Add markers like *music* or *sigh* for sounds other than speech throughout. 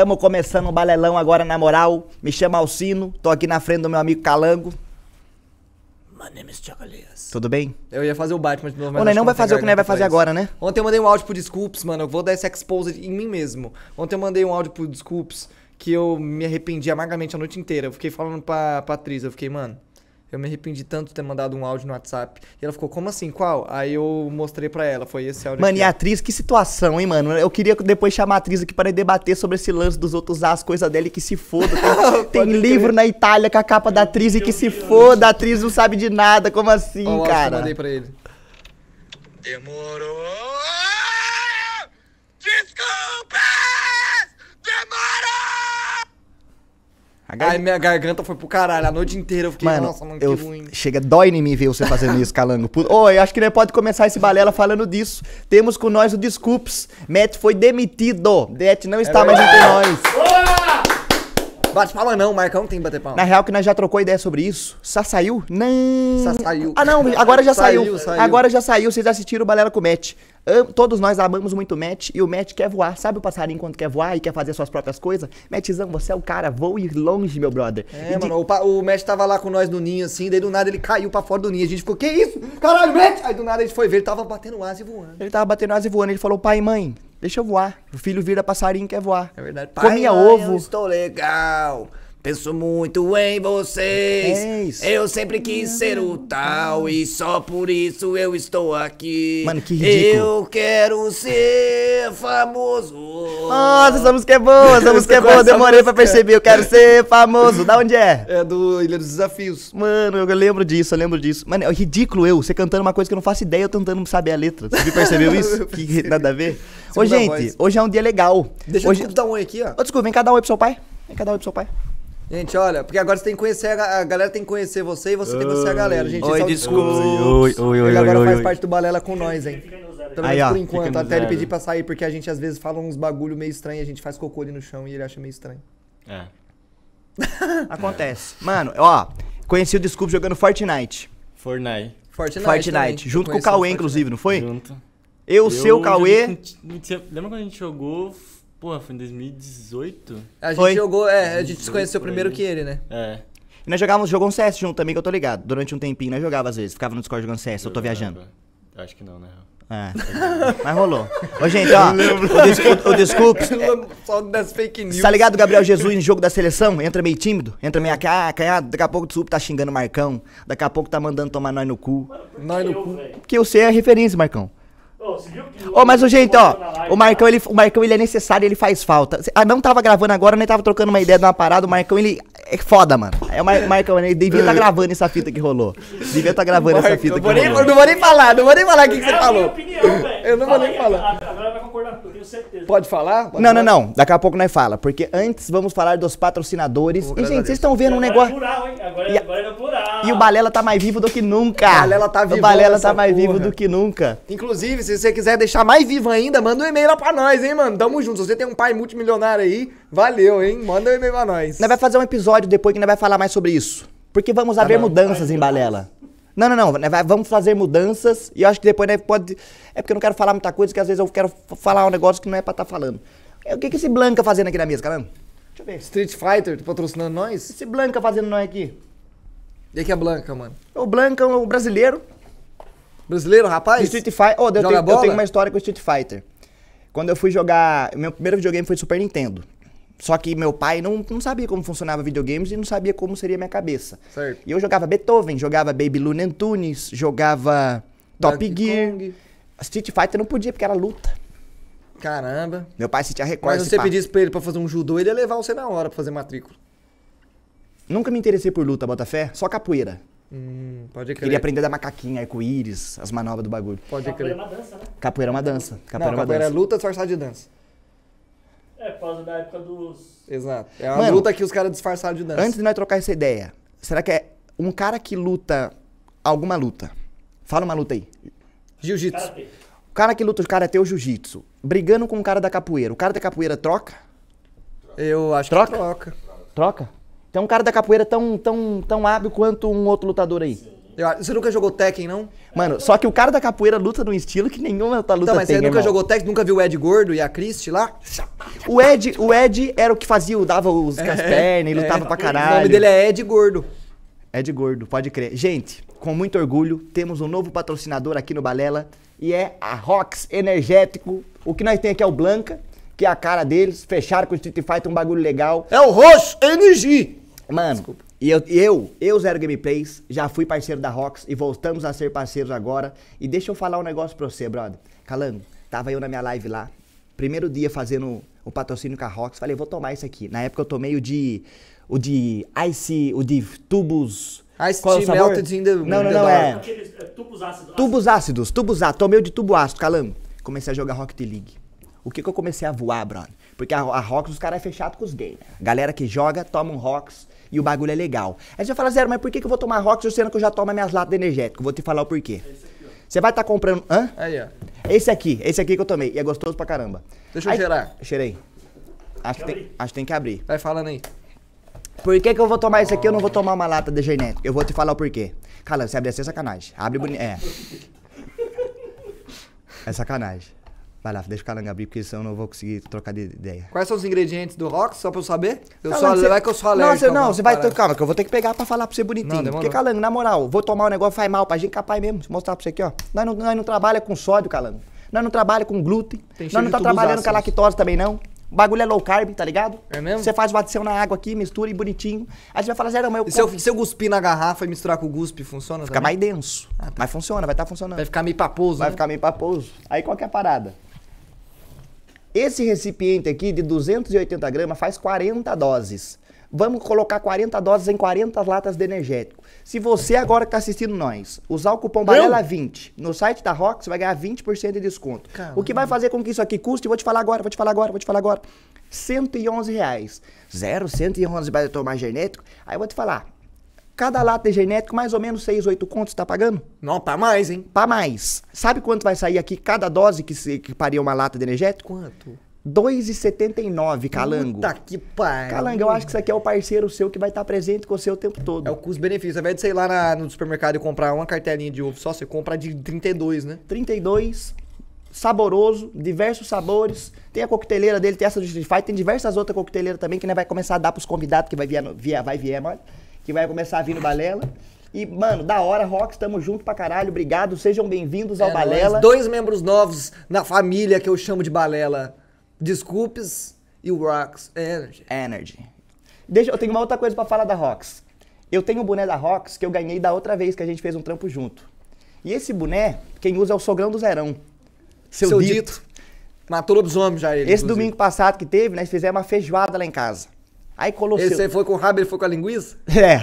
Tamo começando um balelão agora na moral. Me chama Alcino, tô aqui na frente do meu amigo Calango. My name is Chocolias. Tudo bem? Eu ia fazer o Batman de novo, mas. O não vai fazer o que o Ney vai fazer agora, né? Ontem eu mandei um áudio pro Desculpes, mano. Eu vou dar esse exposed em mim mesmo. Ontem eu mandei um áudio pro Desculpes que eu me arrependi amargamente a noite inteira. Eu fiquei falando pra, Patrícia. eu fiquei, mano. Eu me arrependi tanto de ter mandado um áudio no WhatsApp. E ela ficou, como assim? Qual? Aí eu mostrei pra ela, foi esse áudio. Mano, aqui. e a atriz, que situação, hein, mano? Eu queria depois chamar a atriz aqui para debater sobre esse lance dos outros usar as coisas dela e que se foda. Tem, *laughs* tem livro na Itália com a capa da atriz e que se foda, a atriz não sabe de nada. Como assim, Olha cara? Eu mandei pra ele. Demorou! Desculpa! Gar... minha garganta foi pro caralho. A noite inteira eu fiquei, mano, nossa, mano, que eu... ruim. Chega, dói em mim ver você fazendo isso, calango. Puto. Oi, acho que nem pode começar esse balela falando disso. Temos com nós o Desculps, Matt foi demitido. Matt não está é mais entre nós. Bate palma não, Marcão tem que bater palma. Na real que nós já trocou ideia sobre isso. Sá saiu? Não. Sá saiu. Ah não, agora já saiu. saiu. saiu. Agora já saiu, vocês assistiram o Balela com o Matt. Todos nós amamos muito o Matt e o Matt quer voar. Sabe o passarinho quando quer voar e quer fazer suas próprias coisas? Mattzão, você é o cara, vou ir longe, meu brother. É, e mano, de... o, o Matt tava lá com nós no ninho assim, daí do nada ele caiu pra fora do ninho. A gente ficou, que isso? Caralho, Matt! Aí do nada a gente foi ver, ele tava batendo asa e voando. Ele tava batendo asa e voando. Ele falou, pai e mãe, Deixa eu voar. O filho vira passarinho quer voar. É verdade. Pai, Comia mãe, ovo. Eu estou legal. Penso muito em vocês. É, é isso. Eu sempre quis ser o tal e só por isso eu estou aqui. Mano, que ridículo. Eu quero ser famoso. Nossa, essa música é boa, essa música é boa. É Demorei pra perceber. Eu quero ser famoso. Da onde é? É do Ilha dos Desafios. Mano, eu lembro disso, eu lembro disso. Mano, é ridículo eu, você cantando uma coisa que eu não faço ideia, eu tentando saber a letra. Você percebeu *laughs* isso? que nada a ver. Ô, gente, voz. hoje é um dia legal. Deixa hoje... eu dar um oi aqui, ó. Ô, desculpa, vem cá dar um oi pro seu pai. Vem cá dar um oi pro seu pai. Gente, olha, porque agora você tem que conhecer a, a galera, tem que conhecer você e você oi. tem que conhecer a galera. Gente, oi, é desculpa. Oi, oi, oi, ele agora faz parte do Balela com nós, hein? Pelo por enquanto, até zero. ele pedir pra sair, porque a gente às vezes fala uns bagulho meio estranho, a gente faz cocô ali no chão e ele acha meio estranho. É. *laughs* Acontece. É. Mano, ó, conheci o Desculpa jogando Fortnite. Fortnite. Fortnite. Fortnite. Junto com o Cauê, inclusive, não foi? Junto. Eu, eu seu, Cauê. Joguei, lembra quando a gente jogou? Pô, foi em 2018? A gente jogou, é, a gente se conheceu primeiro que ele, né? É. E nós jogávamos, jogou um CS junto também, que eu tô ligado. Durante um tempinho nós jogava às vezes, ficava no Discord jogando CS, eu, eu tô viajando. Acho que não, né? É. Mas rolou. Ô, gente, ó. *laughs* O, desculpe *laughs* o, desculpe Só das fake news. Tá ligado, Gabriel Jesus, no jogo da seleção? Entra meio tímido, entra meio acanhado. Daqui a pouco o tá xingando o Marcão. Daqui a pouco tá mandando tomar nós no cu. Nós no cu. Porque você é referência, Marcão. Ô, mas o jeito, ó, o Marcão, ele, o Marcão, ele é necessário, ele faz falta. Ah, não tava gravando agora, nem tava trocando uma ideia de uma parada, o Marcão, ele é foda, mano. É o Mar Marcão, ele devia tá gravando essa fita que rolou. Devia tá gravando Marcão, essa fita que rolou. Nem, não vou nem falar, não vou nem falar o que, que, é você falou. Opinião, eu não Fala vou nem falar. A, certeza. Pode falar? Pode não, falar? não, não. Daqui a pouco nós fala, porque antes vamos falar dos patrocinadores. Oh, e, gente, vocês estão vendo e um é negócio. É plural, hein? Agora, é e... agora é plural. E o Balela tá mais vivo do que nunca. O Balela tá vivo. O Balela tá mais porra. vivo do que nunca. Inclusive, se você quiser deixar mais vivo ainda, manda um e-mail lá pra nós, hein, mano? Tamo junto. Se você tem um pai multimilionário aí, valeu, hein? Manda um e-mail pra nós. Nós vai fazer um episódio depois que nós vai falar mais sobre isso. Porque vamos tá haver mudanças em Balela. Não, não, não. Né, vamos fazer mudanças e eu acho que depois né, pode. É porque eu não quero falar muita coisa, que às vezes eu quero falar um negócio que não é pra estar tá falando. É, o que, que esse Blanca fazendo aqui na mesa, caramba? Deixa eu ver. Street Fighter, tipo, patrocinando nós? Esse Blanca fazendo nós aqui. E que é Blanca, mano? O Blanca, é o brasileiro. Brasileiro, rapaz? Street Fighter. Oh, eu, tenho, eu tenho uma história com Street Fighter. Quando eu fui jogar. Meu primeiro videogame foi Super Nintendo. Só que meu pai não, não sabia como funcionava videogames e não sabia como seria minha cabeça. Certo. E eu jogava Beethoven, jogava Baby Looney Tunes, jogava Top Gear. Kong. Street Fighter não podia porque era luta. Caramba. Meu pai se tinha recorde. Mas se você pá. pedisse pra ele pra fazer um judô, ele ia levar você na hora pra fazer matrícula. Nunca me interessei por luta, Botafé, só capoeira. Hum, pode crer. Queria aprender da macaquinha, arco-íris, as manobras do bagulho. Pode crer. Capoeira é uma dança, né? Capoeira é uma dança. Capoeira não, é uma capoeira é dança. é luta disfarçada de dança. É, por causa da época dos. Exato. É uma Mano, luta que os caras disfarçaram de dança. Antes de nós trocar essa ideia, será que é um cara que luta alguma luta? Fala uma luta aí. Jiu-jitsu. O cara que luta o é teu jiu-jitsu, brigando com o cara da capoeira, o cara da capoeira troca? Eu acho troca? que troca. Troca? Então um cara da capoeira tão, tão, tão hábil quanto um outro lutador aí. Sim. Você nunca jogou Tekken, não? Mano, só que o cara da capoeira luta num estilo que nenhuma outra luta então, mas tem, você né, nunca irmão. jogou Tekken? Nunca viu o Ed Gordo e a Christie lá? O Ed, o Ed era o que fazia, dava os, é, pernas e é. lutava é, pra caralho. O nome dele é Ed Gordo. Ed Gordo, pode crer. Gente, com muito orgulho, temos um novo patrocinador aqui no Balela e é a Rox Energético. O que nós tem aqui é o Blanca, que é a cara deles. Fecharam com o Street Fighter, um bagulho legal. É o Rox Energy! Mano, Desculpa. E eu, eu, eu, Zero Gameplays, já fui parceiro da Rox e voltamos a ser parceiros agora. E deixa eu falar um negócio pra você, brother. Calango, tava eu na minha live lá, primeiro dia fazendo o patrocínio com a Rox, falei, vou tomar isso aqui. Na época eu tomei o de. o de Ice, o de tubos. Ice Qual tea é melted in the, Não, não, não, é. Aqueles, é tubos ácidos. Tubos ácidos, tubos ácidos. Tomei o de tubo ácido, calango. Comecei a jogar Rocket League. O que que eu comecei a voar, brother? Porque a, a Rox, os caras é fechado com os games. Né? Galera que joga, toma um Rox e o bagulho é legal. Aí você fala Zero, mas por que, que eu vou tomar Rock sendo que eu já tomo minhas latas energéticas? Vou te falar o porquê. É você vai estar tá comprando. Hã? Aí, ó. Esse aqui, esse aqui que eu tomei. E é gostoso pra caramba. Deixa eu cheirar. Cheirei. Acho que, tem, acho que tem que abrir. Vai falando aí. Por que, que eu vou tomar isso aqui eu não vou tomar uma lata de genético? Eu vou te falar o porquê. Cara, você abre assim é sacanagem. Abre bonito. É. *laughs* É sacanagem. Vai lá, deixa o calango abrir, porque senão eu não vou conseguir trocar de ideia. Quais são os ingredientes do rock, só pra eu saber? Eu calango, sou então você... vai que eu sou alérgico. Não, você, não, você vai... Parece. Calma, que eu vou ter que pegar pra falar pra você bonitinho. Não, porque, calango, na moral, vou tomar um negócio, faz mal pra gente, capaz mesmo. Vou mostrar pra você aqui, ó. Nós não, nós não trabalha com sódio, calango. Nós não trabalha com glúten. Tem nós não tá trabalhando com a lactose também, não. O bagulho é low carb, tá ligado? É mesmo? Você faz o adição na água aqui, mistura e bonitinho. Aí você vai falar, Zé, mas eu. E se, eu se eu na garrafa e misturar com o guspe, funciona? Fica também? mais denso. Ah, tá. Mas funciona, vai estar tá funcionando. Vai ficar meio paposo. Vai né? ficar meio paposo. Aí qual que é a parada? Esse recipiente aqui de 280 gramas faz 40 doses. Vamos colocar 40 doses em 40 latas de energético. Se você agora que está assistindo nós, usar o cupom Barela20 no site da Rock, você vai ganhar 20% de desconto. Caramba. O que vai fazer com que isso aqui custe, vou te falar agora, vou te falar agora, vou te falar agora. 111 reais. Zero, 111 para tomar genético. Aí eu vou te falar, Cada lata de genético, mais ou menos 6, 8 contos, tá pagando? Não, pra mais, hein? Pra mais. Sabe quanto vai sair aqui cada dose que, se, que paria uma lata de energético? Quanto? 2,79, Calango. Puta que pariu. Calango, eu acho que isso aqui é o parceiro seu que vai estar tá presente com você o tempo todo. É o custo-benefício. Ao invés de você ir lá na, no supermercado e comprar uma cartelinha de ovo só, você compra de 32, né? 32, saboroso, diversos sabores. Tem a coqueteleira dele, tem essa do Street Fighter, tem diversas outras coqueteleiras também que né, vai começar a dar pros convidados que vai vir, vai vir, mano que vai começar a vir no Balela. E, mano, da hora, Rox, tamo junto pra caralho, obrigado, sejam bem-vindos ao é, Balela. Nós, dois membros novos na família que eu chamo de Balela. Desculpes e o Rox Energy. Energy. Deixa, eu tenho uma outra coisa para falar da Rox. Eu tenho o um boné da Rox que eu ganhei da outra vez que a gente fez um trampo junto. E esse boné, quem usa é o sogrão do Zerão. Seu, Seu dito. dito. Matou lobisomem já ele. Esse inclusive. domingo passado que teve, nós fizemos uma feijoada lá em casa. Aí Colosseu... Esse aí foi com o rabo, ele foi com a linguiça? É.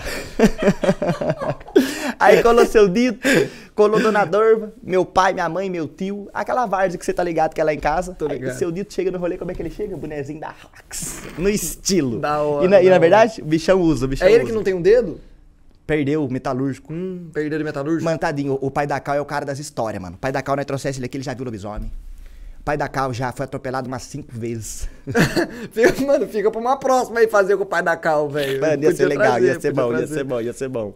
*laughs* aí colou dito, Dona Colodonador, meu pai, minha mãe, meu tio, aquela várzea que você tá ligado que é lá em casa. Tô ligado. Aí seu Dito chega no rolê, como é que ele chega? Bonezinho da Rax. No estilo. Da hora. E na, e na verdade, o bichão usa, o bichão É ele usa. que não tem um dedo? Perdeu o metalúrgico. Hum, perdeu o metalúrgico? Mantadinho, o pai da Cal é o cara das histórias, mano. O pai da Cal, nós trouxesse ele aqui, ele já viu o lobisomem pai da Cal já foi atropelado umas cinco vezes. *laughs* Mano, fica pra uma próxima aí fazer com o pai da Cal, velho. Mano, ia ser legal, trazer, ia ser bom, trazer. ia ser bom, ia ser bom.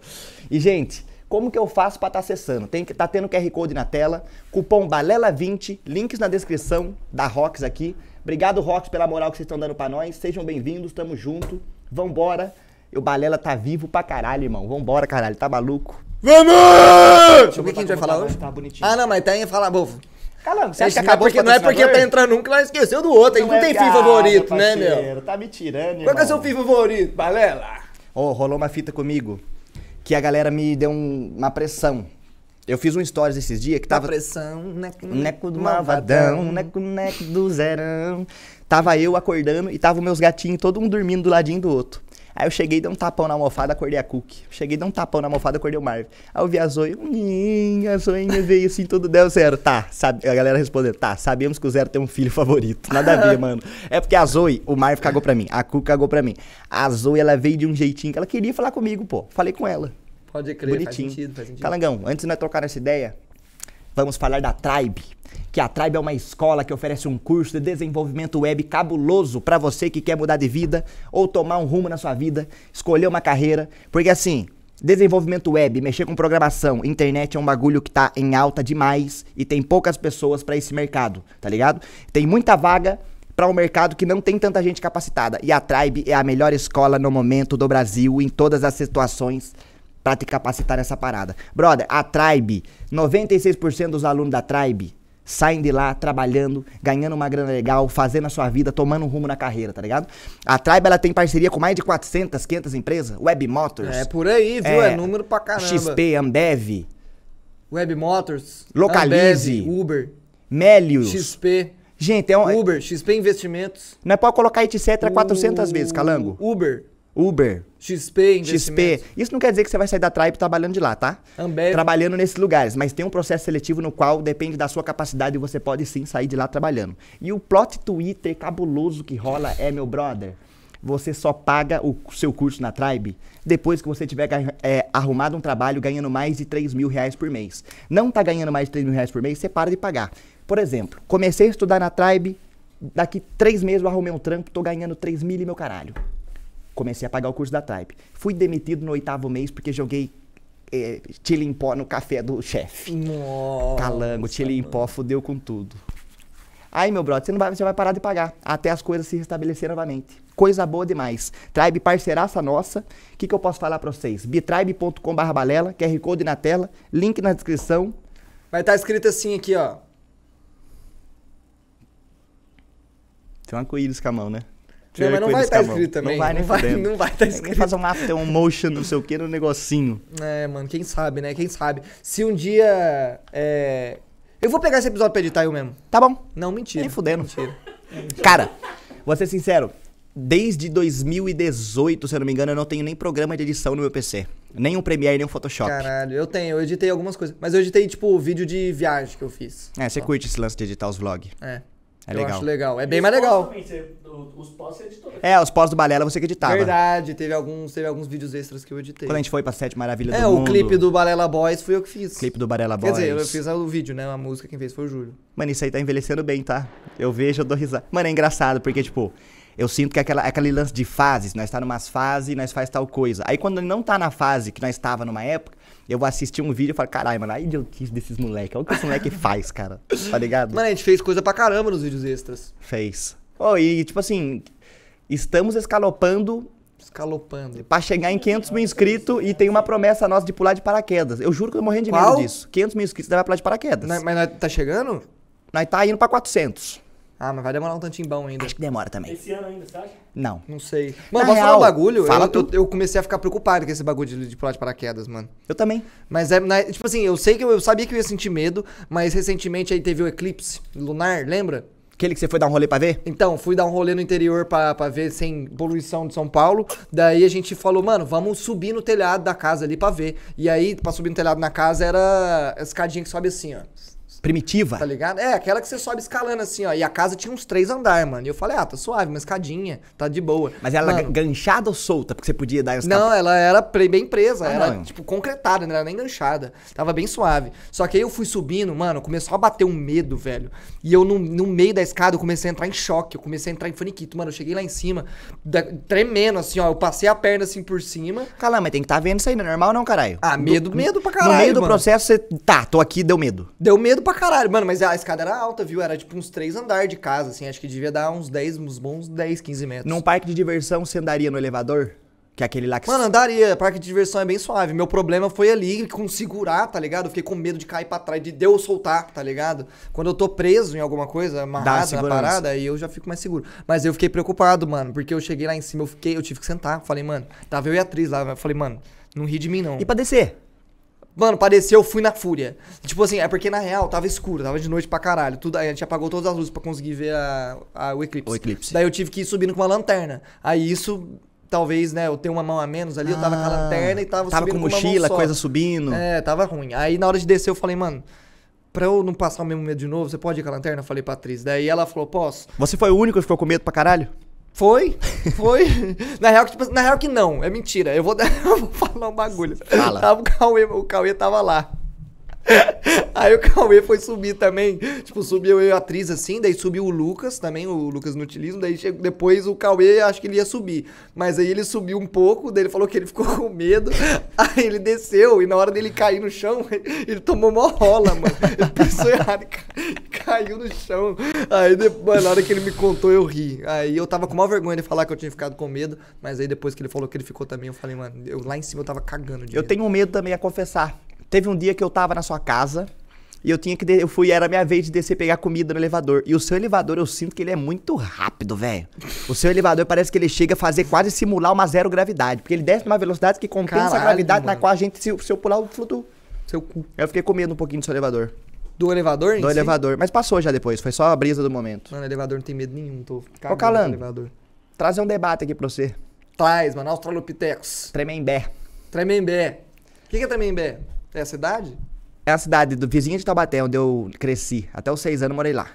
E, gente, como que eu faço para estar tá acessando? Tem que tá tendo QR Code na tela, cupom BALELA20, links na descrição da Rox aqui. Obrigado, Rox, pela moral que vocês estão dando para nós. Sejam bem-vindos, tamo junto. Vambora. O Balela tá vivo pra caralho, irmão. Vambora, caralho, tá maluco? Vamos! O que, que a gente vai falar hoje? Tá bonitinho. Ah, não, mas tem tá falar, bofo. Calando. você acha que acabou não é porque, tá entrando um que lá esqueceu do outro. Não, não é tem fim favorito, né, parceiro, né, meu? Tá me tirando, Qual é o seu fim favorito, Balela? Ô, oh, rolou uma fita comigo que a galera me deu um, uma pressão. Eu fiz um stories esses dias que tava. Uma pressão, neco, neco do malvadão, neco, neco do zerão. Tava eu acordando e tava meus gatinhos, todo um dormindo do ladinho do outro. Aí eu cheguei, dei um tapão na almofada, acordei a Cook. Cheguei, dei um tapão na almofada, acordei o Marv. Aí eu vi a Zoe, a Zoinha veio assim, tudo deu zero. Tá, sabe, a galera respondeu, tá, sabemos que o Zero tem um filho favorito. Nada a ver, *laughs* mano. É porque a Zoe, o Marv cagou pra mim, a Cook cagou pra mim. A Zoe, ela veio de um jeitinho que ela queria falar comigo, pô. Falei com ela. Pode crer, Bonitinho. faz sentido, faz sentido. Calangão, tá, antes de nós trocar essa ideia, vamos falar da Tribe que a Tribe é uma escola que oferece um curso de desenvolvimento web cabuloso para você que quer mudar de vida ou tomar um rumo na sua vida, escolher uma carreira, porque assim, desenvolvimento web, mexer com programação, internet é um bagulho que tá em alta demais e tem poucas pessoas para esse mercado, tá ligado? Tem muita vaga para um mercado que não tem tanta gente capacitada. E a Tribe é a melhor escola no momento do Brasil, em todas as situações, para te capacitar nessa parada. Brother, a Tribe, 96% dos alunos da Tribe saem de lá trabalhando, ganhando uma grana legal, fazendo a sua vida, tomando um rumo na carreira, tá ligado? A Tribe, ela tem parceria com mais de 400, 500 empresas, Web Motors. É por aí, viu? É, é número pra caramba. XP, Ambev. Web Motors. Localize. Ambev, Uber. Melius. XP. Gente, é um... Uber, XP Investimentos. Não é pra colocar etc. 400 vezes, Calango. Uber. Uber. XP, XP. Isso não quer dizer que você vai sair da Tribe trabalhando de lá, tá? Ambev. Trabalhando nesses lugares, mas tem um processo seletivo no qual depende da sua capacidade e você pode sim sair de lá trabalhando. E o plot Twitter cabuloso que rola é, meu brother, você só paga o seu curso na Tribe depois que você tiver é, arrumado um trabalho ganhando mais de 3 mil reais por mês. Não tá ganhando mais de 3 mil reais por mês, você para de pagar. Por exemplo, comecei a estudar na Tribe, daqui três meses eu arrumei um trampo, tô ganhando 3 mil e meu caralho comecei a pagar o curso da Type. Fui demitido no oitavo mês porque joguei é, chile em pó no café do chefe. Calango, chile em pó, fudeu com tudo. Aí, meu brother, você, não vai, você vai parar de pagar até as coisas se restabelecer novamente. Coisa boa demais. Tribe parceiraça nossa. O que, que eu posso falar para vocês? bitribe.com.br QR Code na tela, link na descrição. Vai estar tá escrito assim aqui, ó. Tranquilos com a mão, né? Não, mas tá não vai estar tá escrito também. Não vai, não vai, não vai estar tá escrito. É fazer um até um motion, não sei o que, no negocinho. É, mano, quem sabe, né? Quem sabe. Se um dia. É... Eu vou pegar esse episódio pra editar eu mesmo. Tá bom. Não, mentira. Nem fudendo. Mentira. mentira. *laughs* Cara, vou ser sincero. Desde 2018, se eu não me engano, eu não tenho nem programa de edição no meu PC. Nem um Premiere, nem um Photoshop. Caralho, eu tenho, eu editei algumas coisas. Mas eu editei, tipo, vídeo de viagem que eu fiz. É, você curte esse lance de editar os vlogs. É. É eu legal. acho legal. É bem mais legal. Os pós É, os pós do Balela você que editava. Verdade, teve alguns, teve alguns vídeos extras que eu editei. Quando a gente foi pra Sete Maravilhas é, do Mundo. É, o clipe do Balela Boys fui eu que fiz. Clipe do Balela Boys. Quer dizer, eu fiz o vídeo, né? A música quem fez foi o Júlio. Mano, isso aí tá envelhecendo bem, tá? Eu vejo, eu dou risada. Mano, é engraçado, porque, tipo, eu sinto que é aquela, é aquele lance de fases, nós tá numa fase e nós faz tal coisa. Aí quando não tá na fase que nós estava numa época, eu vou assistir um vídeo e falo, caralho, mano, a idiotice desses moleques. Olha o que esse moleque *laughs* faz, cara. Tá ligado? Mano, a gente fez coisa pra caramba nos vídeos extras. Fez. Oh, e tipo assim, estamos escalopando escalopando. Pra chegar em 500 mil inscritos e tem uma promessa nossa de pular de paraquedas. Eu juro que eu tô morrendo de Qual? medo disso. 500 mil inscritos, você vai pular de paraquedas. mas nós tá chegando? Nós tá indo pra 400. Ah, mas vai demorar um tantinho bom ainda. Acho que demora também. Esse ano ainda, você acha? Não. Não sei. Mano, fala posso falar um bagulho? Fala eu, eu, eu, comecei a ficar preocupado com esse bagulho de, de pular de paraquedas, mano. Eu também. Mas é, na, tipo assim, eu sei que eu, eu, sabia que eu ia sentir medo, mas recentemente aí teve o eclipse lunar, lembra? Aquele que você foi dar um rolê pra ver? Então, fui dar um rolê no interior pra, pra ver sem poluição de São Paulo. Daí a gente falou, mano, vamos subir no telhado da casa ali pra ver. E aí, pra subir no telhado na casa, era a escadinha que sobe assim, ó. Primitiva. Tá ligado? É, aquela que você sobe escalando assim, ó. E a casa tinha uns três andares, mano. E eu falei, ah, tá suave, uma escadinha, tá de boa. Mas ela mano, ganchada ou solta? Porque você podia dar os Não, ela era bem presa. Ah, era, não. tipo, concretada, não era nem ganchada. Tava bem suave. Só que aí eu fui subindo, mano, começou a bater um medo, velho. E eu, no, no meio da escada, eu comecei a entrar em choque. Eu comecei a entrar em faniquito, mano. Eu cheguei lá em cima, tremendo, assim, ó. Eu passei a perna assim por cima. Calma, mas tem que tá vendo isso aí, não é normal não, caralho? Ah, medo, do, medo pra caralho. No meio do mano. processo, você. Tá, tô aqui, deu medo. Deu medo pra pra caralho. Mano, mas a escada era alta, viu? Era tipo uns três andares de casa, assim. Acho que devia dar uns 10, uns bons 10, 15 metros. Num parque de diversão, você andaria no elevador? Que é aquele lá que... Mano, andaria. Parque de diversão é bem suave. Meu problema foi ali com segurar, tá ligado? Eu fiquei com medo de cair pra trás, de Deus soltar, tá ligado? Quando eu tô preso em alguma coisa, amarrado na parada, aí eu já fico mais seguro. Mas eu fiquei preocupado, mano. Porque eu cheguei lá em cima, eu fiquei... Eu tive que sentar. Falei, mano... Tava eu e a atriz lá. Falei, mano, não ri de mim, não. E pra descer? Mano, pareceu, fui na fúria. Tipo assim, é porque na real tava escuro, tava de noite pra caralho. Tudo, a gente apagou todas as luzes pra conseguir ver a, a, o eclipse. O eclipse. Daí eu tive que ir subindo com uma lanterna. Aí isso, talvez, né, eu tenho uma mão a menos ali, ah, eu tava com a ah, lanterna e tava, tava subindo. Tava com mochila, coisa subindo. É, tava ruim. Aí na hora de descer eu falei, mano. Pra eu não passar o mesmo medo de novo, você pode ir com a lanterna? Eu falei pra atriz. Daí ela falou, posso. Você foi o único que ficou com medo pra caralho? Foi, foi. na, real, tipo, na real que não, é mentira. Eu vou, *laughs* eu vou falar um bagulho. Fala. O, Cauê, o Cauê tava lá. *laughs* Aí o Cauê foi subir também. Tipo, subiu eu e a atriz assim, daí subiu o Lucas também, o Lucas no utilismo. Daí chegou, depois o Cauê, acho que ele ia subir. Mas aí ele subiu um pouco, daí ele falou que ele ficou com medo. *laughs* Aí ele desceu e na hora dele cair no chão, *laughs* ele tomou uma rola, mano. Ele pensou errado e caiu no chão. Aí depois, na hora que ele me contou, eu ri. Aí eu tava com uma vergonha de falar que eu tinha ficado com medo. Mas aí depois que ele falou que ele ficou também, eu falei, mano, eu, lá em cima eu tava cagando de Eu medo. tenho medo também a confessar. Teve um dia que eu tava na sua casa e eu tinha que. Eu fui, era minha vez de descer pegar comida no elevador. E o seu elevador, eu sinto que ele é muito rápido, velho. O seu elevador parece que ele chega a fazer quase simular uma zero gravidade. Porque ele desce numa velocidade que compensa Caralho, a gravidade mano. na qual a gente, se, se eu pular, o flutuo. Seu cu. Eu fiquei com medo um pouquinho do seu elevador. Do elevador, Do elevador. Mas passou já depois, foi só a brisa do momento. Mano, elevador não tem medo nenhum, tô Ô, Calando, trazer um debate aqui pra você. Traz, mano, Australopithecus. Tremembé. Tremembé. O que, que é tremembé? É a cidade? É a cidade do vizinho de Taubaté, onde eu cresci. Até os seis anos morei lá.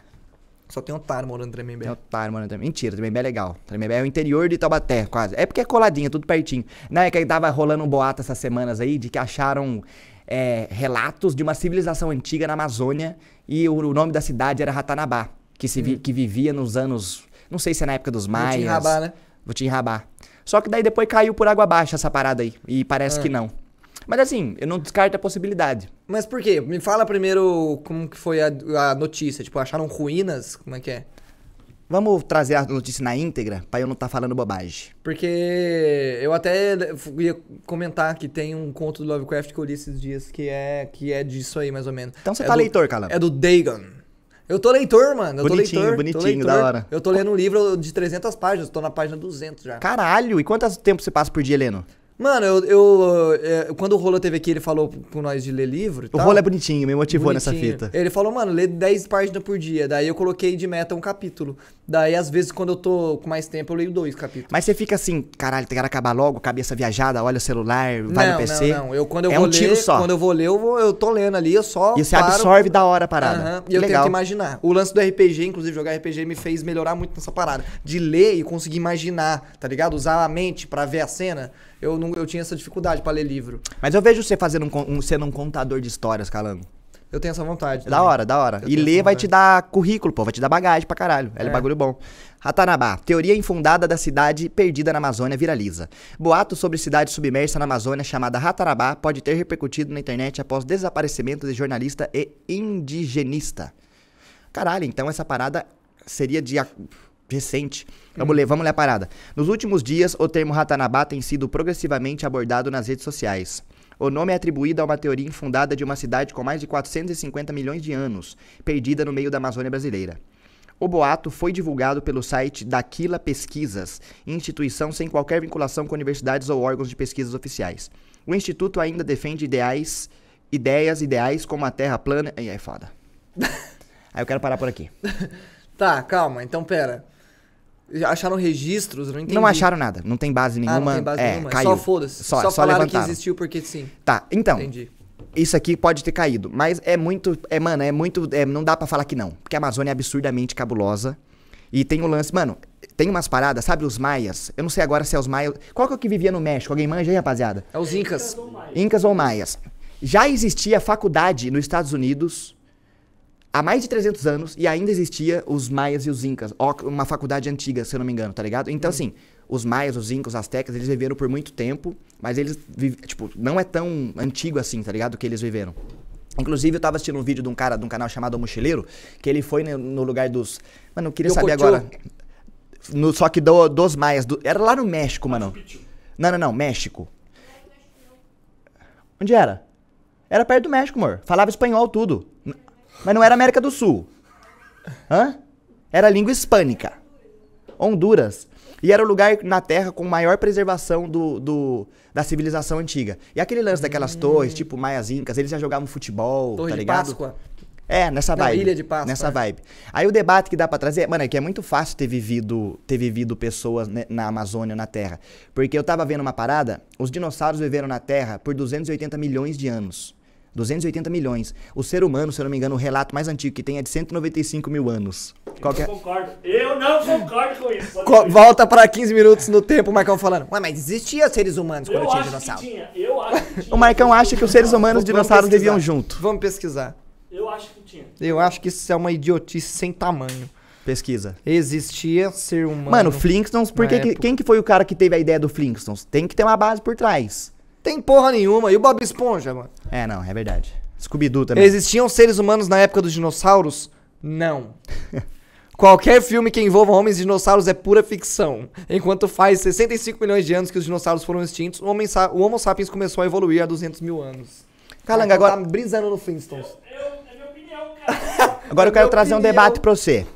Só tem otário morando em Tremembé. Tem otário morando em Tremembé. Mentira, Tremembé é legal. Tremembé é o interior de Taubaté, quase. É porque é coladinha, é tudo pertinho. Não, é que tava rolando um boato essas semanas aí de que acharam é, relatos de uma civilização antiga na Amazônia e o, o nome da cidade era Ratanabá, que, se vi, hum. que vivia nos anos... Não sei se é na época dos maias. Vou te enrabar, né? Vou te enrabar. Só que daí depois caiu por água abaixo essa parada aí. E parece ah. que não. Mas assim, eu não descarto a possibilidade. Mas por quê? Me fala primeiro como que foi a, a notícia. Tipo, acharam ruínas? Como é que é? Vamos trazer a notícia na íntegra para eu não estar tá falando bobagem. Porque eu até ia comentar que tem um conto do Lovecraft que eu li esses dias que é, que é disso aí, mais ou menos. Então você é tá do, leitor, cara. É do Dagon. Eu tô leitor, mano. Eu bonitinho, tô leitor, bonitinho, tô leitor. da hora. Eu tô lendo um livro de 300 páginas, tô na página 200 já. Caralho, e quanto tempo você passa por dia lendo? Mano, eu, eu, eu, eh, quando o Rolo teve aqui, ele falou com nós de ler livro. o Rolo é bonitinho, me motivou bonitinho. nessa fita. Ele falou, mano, lê 10 páginas por dia. Daí eu coloquei de meta um capítulo. Daí, às vezes, quando eu tô com mais tempo, eu leio dois capítulos. Mas você fica assim, caralho, tem que acabar logo, cabeça viajada, olha o celular, vai no PC. Não, não, eu quando eu é vou um ler, tiro só. quando eu vou ler, eu, vou, eu tô lendo ali, eu só. E você paro... absorve da hora a parada. Uhum, e eu Legal. tenho que imaginar. O lance do RPG, inclusive, jogar RPG me fez melhorar muito nessa parada. De ler e conseguir imaginar, tá ligado? Usar a mente para ver a cena eu, não, eu tinha essa dificuldade para ler livro. Mas eu vejo você fazendo um, um, sendo um contador de histórias, Calango. Eu tenho essa vontade. É também. Da hora, da hora. Eu e ler vai te dar currículo, pô, vai te dar bagagem pra caralho. É, é. bagulho bom. Ratanabá, teoria infundada da cidade perdida na Amazônia viraliza. Boato sobre cidade submersa na Amazônia chamada Ratanabá pode ter repercutido na internet após desaparecimento de jornalista e indigenista. Caralho, então essa parada seria de recente. Vamos uhum. ler, vamos ler a parada. Nos últimos dias, o termo Ratanabá tem sido progressivamente abordado nas redes sociais. O nome é atribuído a uma teoria infundada de uma cidade com mais de 450 milhões de anos, perdida no meio da Amazônia brasileira. O boato foi divulgado pelo site Daquila Pesquisas, instituição sem qualquer vinculação com universidades ou órgãos de pesquisas oficiais. O instituto ainda defende ideais, ideias ideais como a Terra plana. E é foda. *laughs* Aí eu quero parar por aqui. tá, calma, então pera. Acharam registros? Não Não acharam nada. Não tem base nenhuma. Ah, não tem base é, nenhuma. É caiu. Só foda-se. Só, só, só falaram que existiu porque sim. Tá, então. Entendi. Isso aqui pode ter caído. Mas é muito. É, mano, é muito. É, não dá para falar que não. Porque a Amazônia é absurdamente cabulosa. E tem o lance. Mano, tem umas paradas, sabe os maias? Eu não sei agora se é os maias. Qual que é o que vivia no México? Alguém manja aí, rapaziada? É os incas. Incas ou maias. Já existia faculdade nos Estados Unidos há mais de 300 anos e ainda existia os maias e os incas, uma faculdade antiga, se eu não me engano, tá ligado? Então, uhum. assim, os maias, os incas, os astecas, eles viveram por muito tempo, mas eles, tipo, não é tão antigo assim, tá ligado? Que eles viveram. Inclusive, eu tava assistindo um vídeo de um cara de um canal chamado o Mochileiro, que ele foi no lugar dos. Mano, eu queria saber agora. No, só que do, dos maias. Do, era lá no México, mano. Não, não, não, México. Onde era? Era perto do México, amor. Falava espanhol tudo. Mas não era América do Sul. Hã? Era língua hispânica. Honduras. E era o lugar na Terra com maior preservação do, do da civilização antiga. E aquele lance daquelas hum. torres, tipo maias incas, eles já jogavam futebol, Torre tá ligado? Páscoa. É, nessa vibe. vibe. Ilha de Páscoa. Nessa vibe. Aí o debate que dá para trazer, mano, é que é muito fácil ter vivido, ter vivido pessoas né, na Amazônia, na Terra. Porque eu tava vendo uma parada, os dinossauros viveram na Terra por 280 milhões de anos. 280 milhões. O ser humano, se eu não me engano, o relato mais antigo que tem é de 195 mil anos. Qual é? eu não é? concordo. Eu não concordo com isso. Co volta para 15 minutos no tempo, o Marcão falando. Ué, mas existia seres humanos quando eu tinha dinossauro. Tinha. Eu acho que tinha. o Marcão acha que os seres humanos e dinossauros viviam deviam junto. Vamos pesquisar. Eu acho que tinha. Eu acho que isso é uma idiotice sem tamanho. Pesquisa. Existia ser humano. Mano, Flintstones, porque que, quem que foi o cara que teve a ideia do Flintstones? Tem que ter uma base por trás. Tem porra nenhuma. E o Bob Esponja, mano? É, não, é verdade. Scooby-Doo também. Existiam seres humanos na época dos dinossauros? Não. *laughs* Qualquer filme que envolva homens e dinossauros é pura ficção. Enquanto faz 65 milhões de anos que os dinossauros foram extintos, o, homem, o Homo sapiens começou a evoluir há 200 mil anos. Calanga, agora... Tá brisando no Flintstones. Eu, eu, é minha opinião, cara. *laughs* agora é eu quero é trazer opinião. um debate pra você.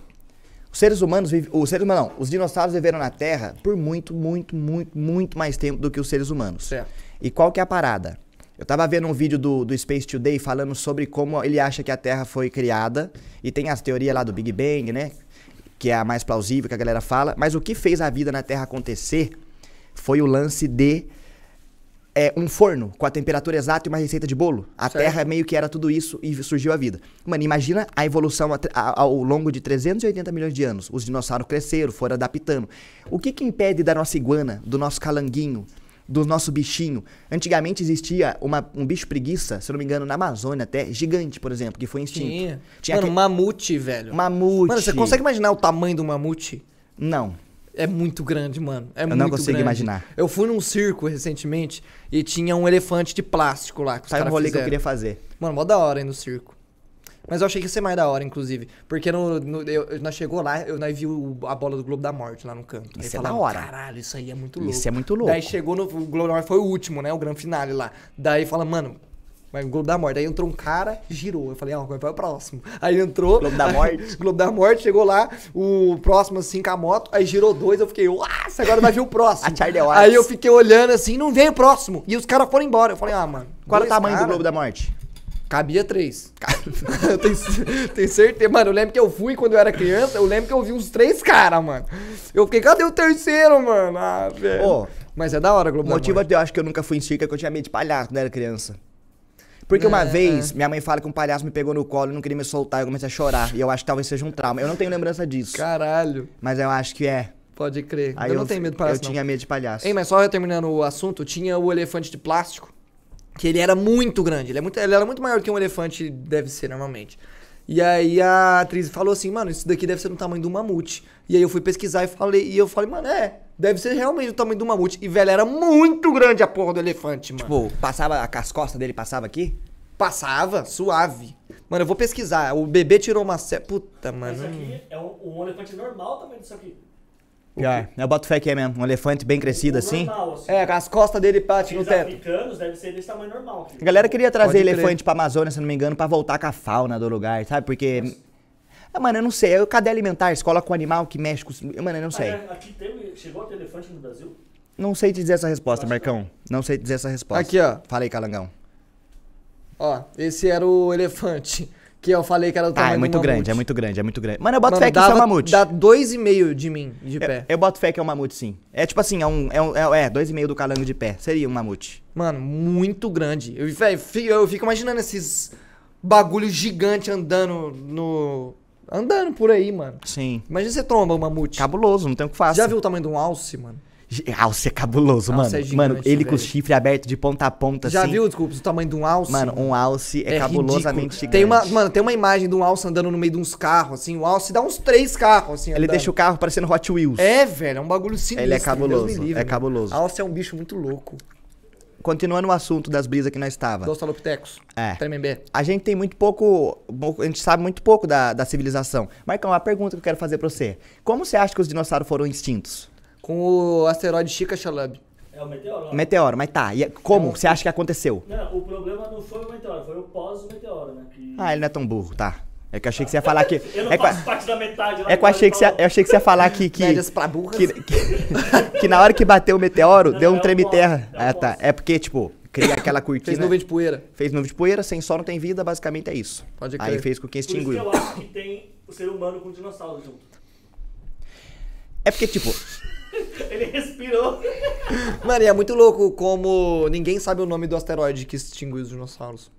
Os seres humanos vivem... Os seres humanos não. Os dinossauros viveram na Terra por muito, muito, muito, muito mais tempo do que os seres humanos. Certo. E qual que é a parada? Eu tava vendo um vídeo do, do Space Today falando sobre como ele acha que a Terra foi criada. E tem as teorias lá do Big Bang, né? Que é a mais plausível que a galera fala. Mas o que fez a vida na Terra acontecer foi o lance de é, um forno com a temperatura exata e uma receita de bolo. A certo. Terra meio que era tudo isso e surgiu a vida. Mano, imagina a evolução ao longo de 380 milhões de anos. Os dinossauros cresceram, foram adaptando. O que, que impede da nossa iguana, do nosso calanguinho, do nosso bichinho. Antigamente existia uma, um bicho preguiça, se eu não me engano, na Amazônia até, gigante, por exemplo, que foi extinto. Tinha. Tinha Mano, aquele... mamute, velho. Mamute. Mano, você consegue imaginar o tamanho do mamute? Não. É muito grande, mano. É eu muito não consigo grande. imaginar. Eu fui num circo recentemente e tinha um elefante de plástico lá. Que Sabe um rolê fizeram. que eu queria fazer. Mano, mó da hora aí no circo. Mas eu achei que ia ser mais da hora, inclusive. Porque no, no, eu, nós chegou lá, eu, nós viu a bola do Globo da Morte lá no canto. Isso aí é falava, da hora. Caralho, isso aí é muito louco. Isso é muito louco. Daí chegou no. O Globo da Morte foi o último, né? O grande finale lá. Daí fala, mano, o Globo da Morte. Aí entrou um cara, girou. Eu falei, ó, oh, ah, vai o próximo. Aí entrou. Globo da Morte. *laughs* Globo da Morte, chegou lá, o próximo assim com a moto. Aí girou dois, eu fiquei, nossa, agora vai vir o próximo. *laughs* a Charlie Watts. Aí eu fiquei olhando assim, não veio o próximo. E os caras foram embora. Eu falei, ah, mano. Qual é o tamanho cara? do Globo da Morte? Cabia três. *laughs* eu tenho, certeza. Mano, eu lembro que eu fui quando eu era criança, eu lembro que eu vi uns três caras, mano. Eu fiquei, cadê o terceiro, mano? Ah, velho. Oh, Mas é da hora, Globo. O motivo eu acho que eu nunca fui em circo é que eu tinha medo de palhaço quando eu era criança. Porque uma é, é. vez, é. minha mãe fala que um palhaço me pegou no colo e não queria me soltar, eu comecei a chorar. E eu acho que talvez seja um trauma. Eu não tenho lembrança disso. Caralho. Mas eu acho que é. Pode crer. Aí eu, não tenho medo de palhaço. Eu não. tinha medo de palhaço. Ei, mas só terminando o assunto, tinha o elefante de plástico. Que ele era muito grande. Ele, é muito, ele era muito maior do que um elefante deve ser normalmente. E aí a atriz falou assim, mano, isso daqui deve ser do tamanho do mamute. E aí eu fui pesquisar e falei, e eu falei, mano, é, deve ser realmente do tamanho do mamute. E, velho, era muito grande a porra do elefante, mano. Tipo, passava, as costas dele passava aqui? Passava, suave. Mano, eu vou pesquisar. O bebê tirou uma... Puta, mano. Isso aqui é um, um elefante normal também disso aqui. Já, é o Botafé que é mesmo, um elefante bem crescido assim. Normal, assim. assim. É, as costas dele bate no teto. africanos devem ser desse tamanho normal. A galera queria trazer Pode elefante crer. pra Amazônia, se não me engano, pra voltar com a fauna do lugar, sabe? Porque... Nossa. Ah, mano, eu não sei. Cadê cadeia alimentar, escola com animal que mexe com... Mano, eu não ah, sei. Ah, é, aqui teve... chegou a ter elefante no Brasil? Não sei te dizer essa resposta, Marcão. Não sei te dizer essa resposta. Aqui, ó. Falei, Calangão. Ó, esse era o elefante. Que eu falei que era do ah, tamanho Ah, é muito do grande, é muito grande, é muito grande. Mano, eu boto Mano, fé que dava, isso é um mamute. Dá dois e meio de mim, de eu, pé. Eu boto fé que é um mamute, sim. É tipo assim, é um. É, um, é, é dois e meio do calango de pé. Seria um mamute. Mano, muito grande. Eu, eu fico imaginando esses bagulho gigante andando no. Andando por aí, mano. Sim. Imagina você tromba um mamute. Cabuloso, não tem o que fazer. Já viu o tamanho de um alce, mano? Alce é cabuloso, alce mano. É gigante, mano, ele velho. com o chifre aberto de ponta a ponta, Já assim. viu, desculpa, o tamanho de um alce? Mano, um alce é, é cabulosamente ridículo. gigante. Tem uma, mano, tem uma imagem de um alce andando no meio de uns carros, assim. O alce dá uns três carros, assim. Ele andando. deixa o carro parecendo Hot Wheels. É, velho, é um bagulho sinistro. Ele é cabuloso, livre, é mano. cabuloso. Alce é um bicho muito louco. Continuando o assunto das brisas que nós estava. Dos talopitecos. É. Tremembé. A gente tem muito pouco. A gente sabe muito pouco da, da civilização. Marcão, a pergunta que eu quero fazer pra você: Como você acha que os dinossauros foram extintos? com o asteroide Chica Chalub. É o meteoro? Meteoro, mas tá. E é, como? É você acha que aconteceu? Não, o problema não foi o meteoro, foi o pós-meteoro, né? Que... Ah, ele não é tão burro, tá. É que eu achei que você ia falar que. *laughs* eu não é faço parte da metade lá É que eu achei que, você, eu achei que você ia falar que. Que, que, que, *laughs* que na hora que bateu o meteoro, não, deu um é treme terra. É ah, tá. É porque, tipo, cria aquela cortina. Fez nuvem de poeira. Fez nuvem de poeira, sem sol não tem vida, basicamente é isso. Pode crer. Aí fez com que extinguiu. Por isso que eu acho que tem o ser humano com o dinossauro junto. É porque, tipo. *laughs* Ele respirou. Mano, e é muito louco como ninguém sabe o nome do asteroide que extinguiu os dinossauros.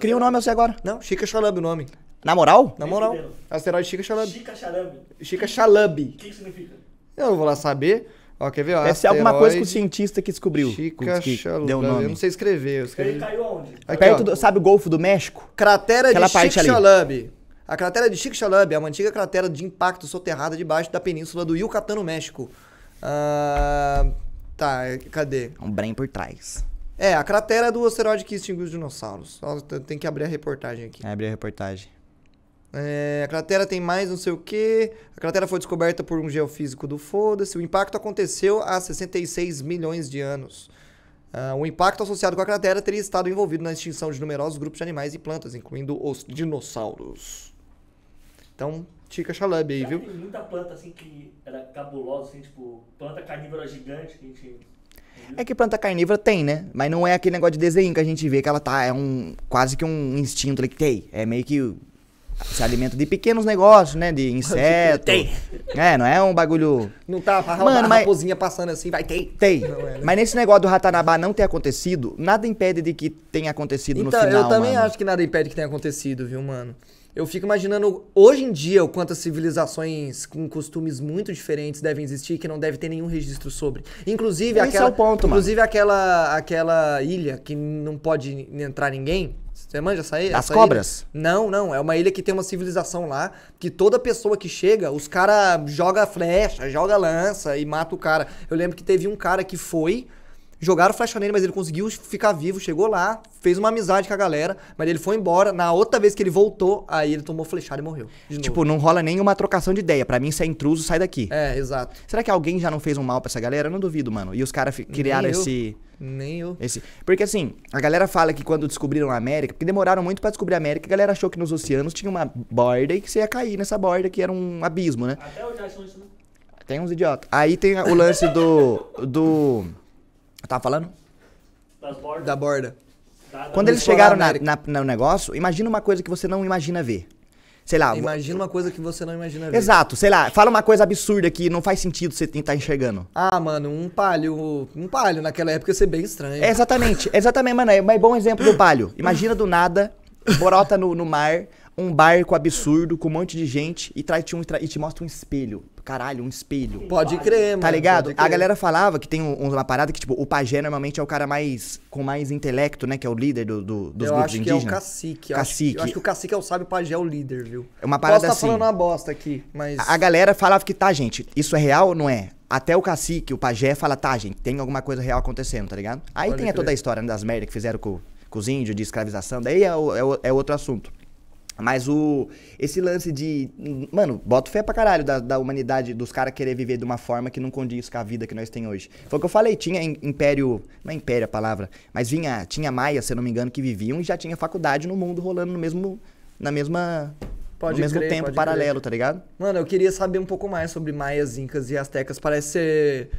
Cria um nome a você agora. Não, Chica Chalub o nome. Na moral? Na moral. Asteroide Chica Chalub. Chica Chalub. Chica Chalub. O que, que significa? Eu vou lá saber. Ó, quer ver? Deve ser alguma coisa que o cientista que descobriu. Chica que Deu nome. Eu não sei escrever. Eu escrevi... Ele caiu aonde? Aqui, Perto, do, sabe o Golfo do México? Cratera Aquela de Chica Chalub. A cratera de Chicxulub é uma antiga cratera de impacto soterrada debaixo da península do Yucatán, no México. Ah, tá, cadê? Um brem por trás. É, a cratera do asteroide que extinguiu os dinossauros. Tem que abrir a reportagem aqui. É, abrir a reportagem. É, a cratera tem mais não sei o que. A cratera foi descoberta por um geofísico do foda-se. O impacto aconteceu há 66 milhões de anos. Uh, o impacto associado com a cratera teria estado envolvido na extinção de numerosos grupos de animais e plantas, incluindo os dinossauros. Então, Tica Xalab aí, viu? Tem muita planta assim que era é cabulosa, assim, tipo, planta carnívora gigante que a gente. É que planta carnívora tem, né? Mas não é aquele negócio de desenho que a gente vê que ela tá. É um. quase que um instinto ali que tem. É meio que se alimenta de pequenos negócios, né? De *laughs* inseto. tem. É, não é um bagulho. Não tá a Mano, mas... raposinha passando assim, vai, tem. Tem. É, né? Mas nesse negócio do Ratanabá não ter acontecido, nada impede de que tenha acontecido então, no final. Eu também mano. acho que nada impede que tenha acontecido, viu, mano? Eu fico imaginando hoje em dia o quanto as civilizações com costumes muito diferentes devem existir que não deve ter nenhum registro sobre. Inclusive Esse é aquela, é o ponto, inclusive mano. aquela aquela ilha que não pode entrar ninguém. Você manja essa ilha? cobras? Ilha? Não, não. É uma ilha que tem uma civilização lá, que toda pessoa que chega, os caras joga flecha, joga lança e mata o cara. Eu lembro que teve um cara que foi, jogaram flecha nele, mas ele conseguiu ficar vivo, chegou lá, fez uma amizade com a galera, mas ele foi embora. Na outra vez que ele voltou, aí ele tomou flechada e morreu. Tipo, não rola nenhuma trocação de ideia. Para mim, se é intruso, sai daqui. É, exato. Será que alguém já não fez um mal para essa galera? Eu não duvido, mano. E os caras criaram esse. Eu nem eu. Esse, porque assim, a galera fala que quando descobriram a América, porque demoraram muito para descobrir a América, a galera achou que nos oceanos tinha uma borda e que você ia cair nessa borda, que era um abismo, né? Até hoje acham isso, né? Tem uns idiotas. Aí tem o lance do. do. Eu tá tava falando? Das bordas. Da borda. Da, da Quando eles chegaram na, na, no negócio, imagina uma coisa que você não imagina ver sei lá. Imagina uma coisa que você não imagina ver. Exato, sei lá, fala uma coisa absurda que não faz sentido você tentar enxergando. Ah, mano, um palho. Um palho naquela época ia ser bem estranho. É, exatamente, exatamente, mano. É um bom exemplo do palho. Imagina do nada, borota no, no mar, um barco absurdo com um monte de gente e, trai, te, um, e te mostra um espelho caralho, um espelho. Pode crer, tá mano. Tá ligado? A galera falava que tem uma parada que, tipo, o pajé normalmente é o cara mais com mais intelecto, né? Que é o líder do, do dos eu grupos indígenas. Eu acho que é o cacique. Cacique. Eu acho, eu acho que o cacique é o sábio, o pajé é o líder, viu? É uma parada Posso tá assim. tá falando uma bosta aqui, mas... A, galera falava que, tá, gente, isso é real ou não é? Até o cacique, o pajé, fala, tá, gente, tem alguma coisa real acontecendo, tá ligado? Aí Pode tem crer. toda a história né, das merdas que fizeram com, com os índios, de escravização. Daí é, é, é outro assunto. Mas o. Esse lance de. Mano, boto fé pra caralho da, da humanidade, dos caras querer viver de uma forma que não condiz com a vida que nós temos hoje. Foi o que eu falei, tinha império. Não é império a palavra, mas vinha, tinha maia, se eu não me engano, que viviam e já tinha faculdade no mundo rolando no mesmo. Na mesma. Pode no mesmo crer, tempo paralelo, crer. tá ligado? Mano, eu queria saber um pouco mais sobre maias, incas e astecas. Parece ser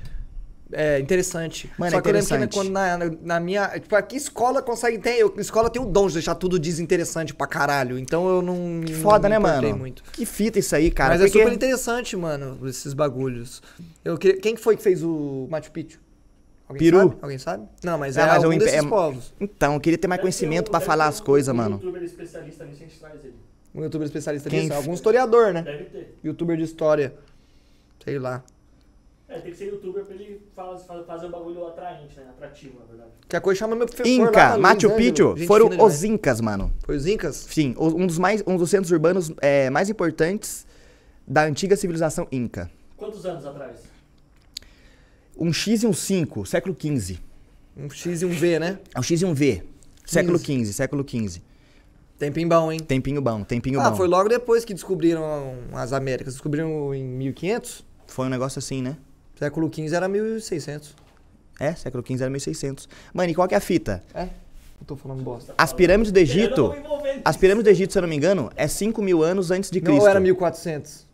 é, interessante. Mano, Só é que interessante. eu lembro que na, na minha. Tipo, aqui escola consegue tem Eu, escola tem o dom de deixar tudo desinteressante pra caralho. Então eu não. Que foda, não, né, mano? Muito. Que fita isso aí, cara. Mas é porque... é super interessante, mano, esses bagulhos. Eu queria... Quem foi que fez o Machu Picchu? Alguém Peru. Sabe? Alguém sabe? Não, mas é, é mas algum imp... desses é... povos. Então, eu queria ter mais conhecimento para falar as coisas, um mano. Um youtuber especialista nisso, a gente traz ele. Um youtuber especialista Quem... Algum historiador, né? Deve ter. Youtuber de história. Sei lá. É, tem que ser youtuber pra ele faz, faz, fazer um bagulho atraente, né? Atrativo, na verdade. Que a coisa chama meu Inca, Machu né, Picchu, foram os Incas, mano. Foi os Incas? Sim, um dos, mais, um dos centros urbanos é, mais importantes da antiga civilização Inca. Quantos anos atrás? Um X e um 5, século XV. Um X e um V, né? É um X e um V. Século XV, século XV. Tempinho bom, hein? Tempinho bom, tempinho ah, bom. Ah, foi logo depois que descobriram as Américas. Descobriram em 1500? Foi um negócio assim, né? Século XV era 1600. É, século XV era 1600. Mano, e qual que é a fita? É, eu tô falando bosta. As pirâmides do Egito, as pirâmides do Egito, se eu não me engano, é 5 mil anos antes de Cristo. Não era 1400?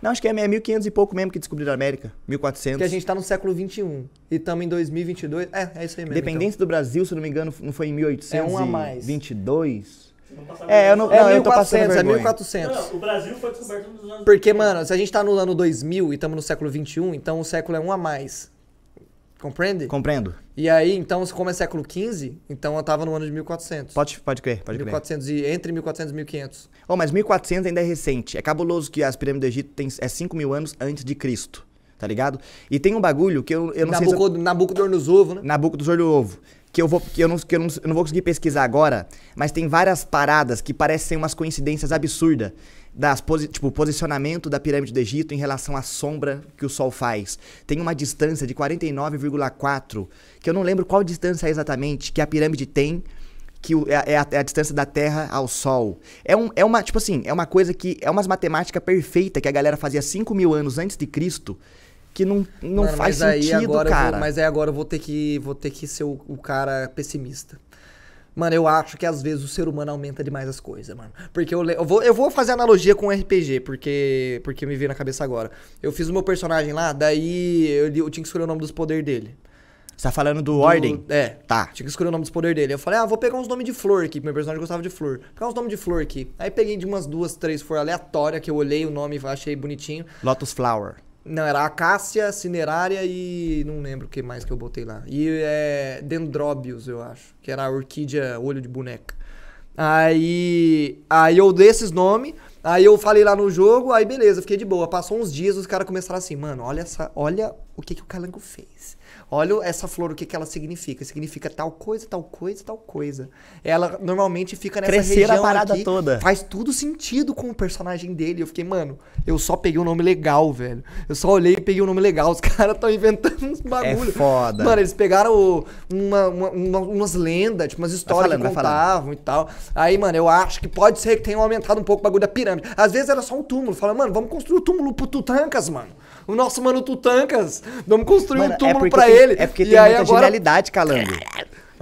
Não, acho que é 1500 é e pouco mesmo que descobriram a América. 1400. Que a gente tá no século 21 e estamos em 2022. É, é isso aí mesmo. Dependência então. do Brasil, se eu não me engano, não foi em 1822? É um a mais. 22? Tá é, eu não, é não, 1400, eu tô É 1400. Não, o Brasil foi descoberto nos anos Porque, mano, se a gente tá no ano 2000 e estamos no século 21, então o século é um a mais. Compreende? Compreendo. E aí, então, como é século 15, então eu tava no ano de 1400. Pode, pode crer, pode 1400 crer. E, entre 1400 e 1500. Oh, mas 1400 ainda é recente. É cabuloso que as pirâmides do Egito tem, é 5 mil anos antes de Cristo, tá ligado? E tem um bagulho que eu, eu não Nabucodonosor, sei... Se... Nabucodonosor, né? Nabucodonosor do Ovo que eu vou que eu não, que eu não, eu não vou conseguir pesquisar agora, mas tem várias paradas que parecem umas coincidências absurdas. Das posi tipo, o posicionamento da pirâmide do Egito em relação à sombra que o Sol faz. Tem uma distância de 49,4, que eu não lembro qual distância é exatamente que a pirâmide tem, que é, é, a, é a distância da Terra ao Sol. É, um, é uma, tipo assim, é uma coisa que. É umas matemática perfeita que a galera fazia 5 mil anos antes de Cristo que não, não Mano, faz mas sentido, agora cara. Vou, mas aí agora eu vou ter que, vou ter que ser o, o cara pessimista. Mano, eu acho que às vezes o ser humano aumenta demais as coisas, mano. Porque eu, eu, vou, eu vou fazer analogia com RPG, porque porque me veio na cabeça agora. Eu fiz o meu personagem lá, daí eu, eu tinha que escolher o nome dos poderes dele. Você tá falando do, do Ordem? É. Tá. Tinha que escolher o nome dos poderes dele. Eu falei, ah, vou pegar uns nomes de flor aqui, meu personagem gostava de flor. Vou pegar uns nomes de flor aqui. Aí peguei de umas duas, três flores aleatórias, que eu olhei o nome e achei bonitinho. Lotus Flower. Não, era acácia, cinerária e não lembro o que mais que eu botei lá. E é, dendróbios, eu acho, que era a orquídea olho de boneca. Aí, aí eu dei esses nomes, aí eu falei lá no jogo, aí beleza, fiquei de boa. Passou uns dias, os caras começaram assim, mano, olha essa, olha o que que o Calango fez. Olha essa flor, o que, que ela significa? Significa tal coisa, tal coisa, tal coisa. Ela normalmente fica nessa Crescer região a parada aqui, toda. Faz tudo sentido com o personagem dele. Eu fiquei, mano, eu só peguei um nome legal, velho. Eu só olhei e peguei um nome legal. Os *laughs* caras estão inventando uns é bagulho. É foda. Mano, eles pegaram uma, uma, uma, umas lendas, tipo, umas histórias falando, que contavam e tal. Aí, mano, eu acho que pode ser que tenham aumentado um pouco o bagulho da pirâmide. Às vezes era só um túmulo. Fala, mano, vamos construir o túmulo pro Tutancas, mano o nosso mano Tutancas. Vamos construir mano, um é túmulo é pra tem, ele. É porque e tem muita agora... genialidade calando.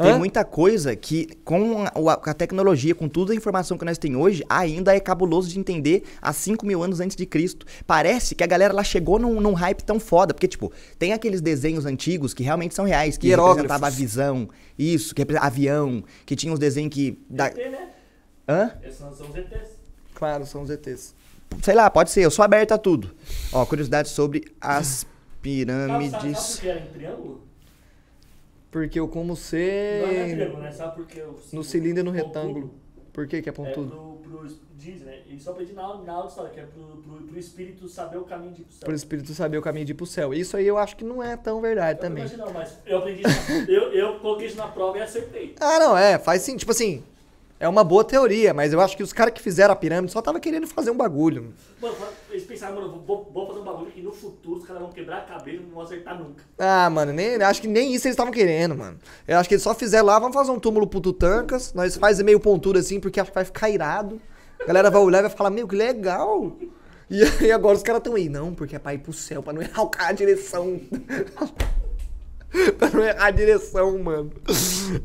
Tem muita coisa que, com a, a, tecnologia, com toda a informação que nós temos hoje, ainda é cabuloso de entender há 5 mil anos antes de Cristo. Parece que a galera lá chegou num, num, hype tão foda, porque, tipo, tem aqueles desenhos antigos que realmente são reais, que representavam representava a visão, isso, que representava avião, que tinha uns desenhos que. Da... ET, né? Hã? Esses são os ETs. Claro, são os ETs sei lá, pode ser, eu sou aberto a tudo. Ó, curiosidade sobre as pirâmides. Sabe, sabe por que era é em triângulo? Porque eu como ser. Não é triângulo, né? Sabe por que eu. No cilindro e no retângulo. Por que que é pontudo? É pro, pro, diz, né? Ele só pedi na, aula de história, que é pro, pro, pro, espírito saber o caminho de ir pro céu. Pro espírito saber o caminho de ir pro céu. Isso aí eu acho que não é tão verdade eu também. Não, mas eu aprendi eu, eu coloquei isso na prova e acertei. Ah, não, é, faz sim. Tipo assim, é uma boa teoria, mas eu acho que os caras que fizeram a pirâmide só estavam querendo fazer um bagulho. Mano, eles pensaram, mano, vou, vou fazer um bagulho que no futuro os caras vão quebrar a cabeça e não vão acertar nunca. Ah, mano, nem, acho que nem isso eles estavam querendo, mano. Eu acho que eles só fizeram lá, vamos fazer um túmulo pro Tutancas, nós fazemos meio pontura assim, porque acho que vai ficar irado. A galera vai olhar e vai falar, meu, que legal. E, *laughs* e agora os caras estão aí, não, porque é pra ir pro céu, pra não errar a direção. *laughs* *laughs* pra não errar a direção, mano.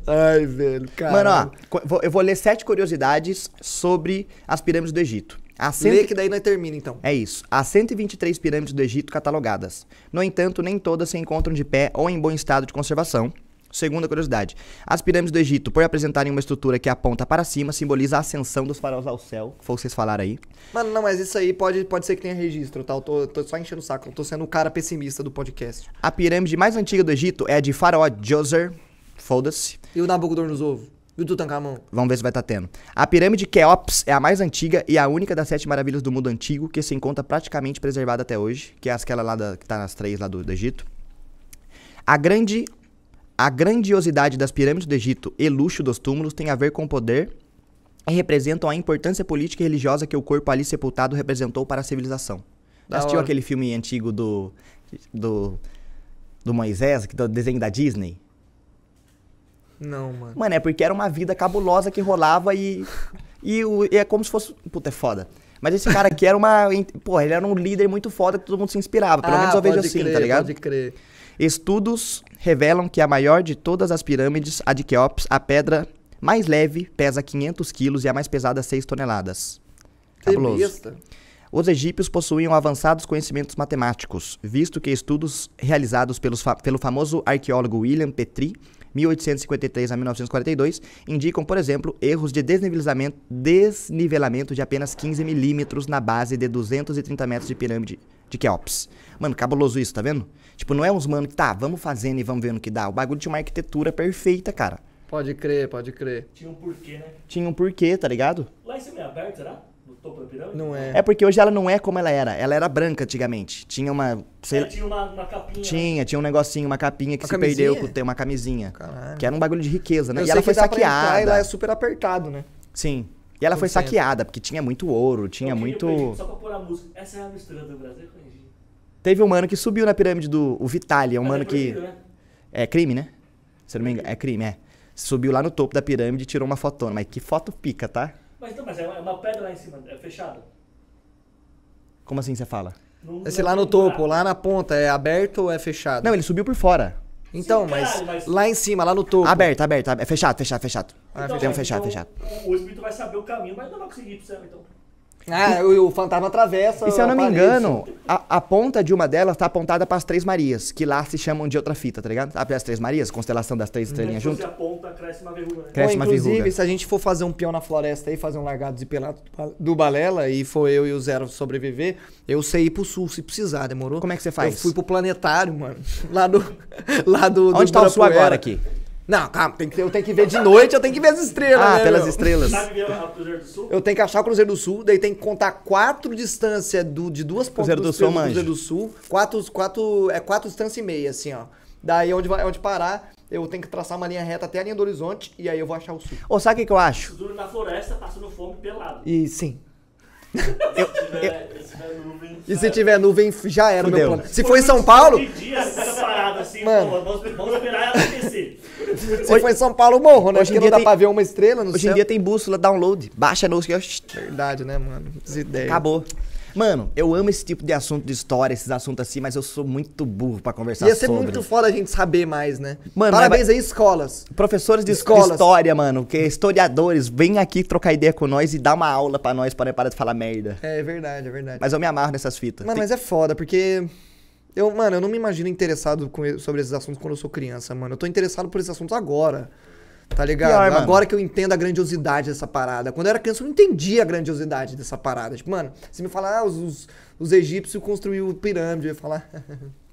Ai, velho, cara. Mano, ó, eu vou ler sete curiosidades sobre as pirâmides do Egito. cento... Lê que daí não termina, então. É isso. Há 123 pirâmides do Egito catalogadas. No entanto, nem todas se encontram de pé ou em bom estado de conservação. Segunda curiosidade: as pirâmides do Egito, por apresentarem uma estrutura que aponta para cima, simboliza a ascensão dos faraós ao céu, que foi vocês falaram aí. Mano, não, mas isso aí pode, pode ser que tenha registro, tá? Eu tô, tô só enchendo o saco, eu tô sendo o cara pessimista do podcast. A pirâmide mais antiga do Egito é a de faraó Djoser, foda-se. E o Nabucodonosor? E o Tutankamon? Vamos ver se vai estar tá tendo. A pirâmide Keops é a mais antiga e a única das sete maravilhas do mundo antigo que se encontra praticamente preservada até hoje, que é aquela lá da, que tá nas três lá do, do Egito. A grande a grandiosidade das pirâmides do Egito e luxo dos túmulos tem a ver com o poder e representam a importância política e religiosa que o corpo ali sepultado representou para a civilização. Da assistiu hora. aquele filme antigo do, do, do Moisés, do desenho da Disney? Não, mano. Mano, é porque era uma vida cabulosa que rolava e. E, o, e é como se fosse. Puta, é foda. Mas esse cara aqui era uma. Porra, ele era um líder muito foda que todo mundo se inspirava. Pelo ah, menos eu vejo assim, tá crer, tá ligado? Pode crer. Estudos revelam que a maior de todas as pirâmides, a de Keops, a pedra mais leve pesa 500 quilos e a mais pesada 6 toneladas. Cabuloso. Os egípcios possuíam avançados conhecimentos matemáticos, visto que estudos realizados pelos fa pelo famoso arqueólogo William Petrie 1853 a 1942, indicam, por exemplo, erros de desnivelamento, desnivelamento de apenas 15 milímetros na base de 230 metros de pirâmide de Keops. Mano, cabuloso isso, tá vendo? Tipo, não é uns mano que tá, vamos fazendo e vamos vendo o que dá. O bagulho tinha uma arquitetura perfeita, cara. Pode crer, pode crer. Tinha um porquê, né? Tinha um porquê, tá ligado? Lá em cima é aberto, será? topo da pirâmide? Não é. É porque hoje ela não é como ela era. Ela era branca antigamente. Tinha uma. Sei... É, tinha uma, uma, capinha. Né? Tinha, tinha um negocinho, uma capinha que uma se camisinha? perdeu com uma camisinha. Caralho. Que era um bagulho de riqueza, né? Eu e ela foi saqueada. e lá é super apertado, né? Sim. E ela foi saqueada, porque tinha muito ouro, tinha Eu muito. só pra pôr a música. Essa é a mistura do Brasil com Teve um mano que subiu na pirâmide do. O Vitali, é um mano que. Né? É crime, né? Se não me é engano. É crime, é. Subiu lá no topo da pirâmide e tirou uma fotona. Mas que foto pica, tá? Mas então, mas é, é uma pedra lá em cima, é fechado? Como assim você fala? Não, Esse não lá no topo, lá na ponta, é aberto ou é fechado? Não, ele subiu por fora. Então, Sim, mas, caralho, mas, lá em cima, lá no topo. Aberto, aberto, aberto. É fechado, fechado, fechado. Então, Tem um fechado, então, fechado. O, o espírito vai saber o caminho, mas não vai conseguir ir pro céu, então. Ah, o, o fantasma atravessa. E se eu não me engano, a, a, ponta de uma delas tá apontada para as Três Marias, que lá se chamam de outra fita, tá ligado? Sabe as Três Marias, constelação das três uhum. estrelinhas junto? Se aponta, cresce uma verruga. Né? Cresce Bom, uma inclusive, verruga. se a gente for fazer um peão na floresta e fazer um largado de pelado do Balela, e for eu e o Zero sobreviver, eu sei ir pro sul se precisar, demorou? Como é que você faz? Eu fui pro planetário, mano. Lá do. *laughs* Lá do. Onde do tá o sul agora aqui? Não, calma, tá, tem que, eu tenho que ver de noite, eu tenho que ver as estrelas. Ah, né, pelas meu? estrelas. Sabe ver o Cruzeiro do Sul? Eu tenho que achar o Cruzeiro do Sul, daí tem que contar quatro distâncias do, de duas pontas Cruzeiro do, do Sul, do é Cruzeiro do Sul, quatro, quatro, é quatro distâncias e meia, assim, ó. Daí onde vai, onde parar, eu tenho que traçar uma linha reta até a linha do horizonte e aí eu vou achar o sul. Ô, sabe o que, que eu acho? Duro na floresta, passando fome pelado. E sim. *laughs* Eu, eu... Se tiver nuvem. E se tiver nuvem, já era o meu plano. Assim, *laughs* se for em São Paulo. mano. vamos, ela aquecer. Se for em São Paulo, morro, né? Hoje em dia não dá tem, pra ver uma estrela no Hoje céu. em dia tem bússola, download. Baixa no. Verdade, né, mano? Acabou. Mano, eu amo esse tipo de assunto de história, esses assuntos assim, mas eu sou muito burro para conversar sobre. Ia ser muito foda a gente saber mais, né? Mano, Parabéns aí, escolas. Professores de, escolas. história, mano, que historiadores, vem aqui trocar ideia com nós e dar uma aula para nós para parar de falar merda. É, é verdade, é verdade. Mas eu me amarro nessas fitas. Mano, Tem... mas é foda, porque eu, mano, eu não me imagino interessado com, sobre esses assuntos quando eu sou criança, mano. Eu tô interessado por esses assuntos agora. Tá ligado? Pior, Agora que eu entendo a grandiosidade dessa parada. Quando eu era criança, eu não entendia a grandiosidade dessa parada. Tipo, mano, se me falar, ah, os, os, os egípcios construíram pirâmide, eu ia falar. *laughs*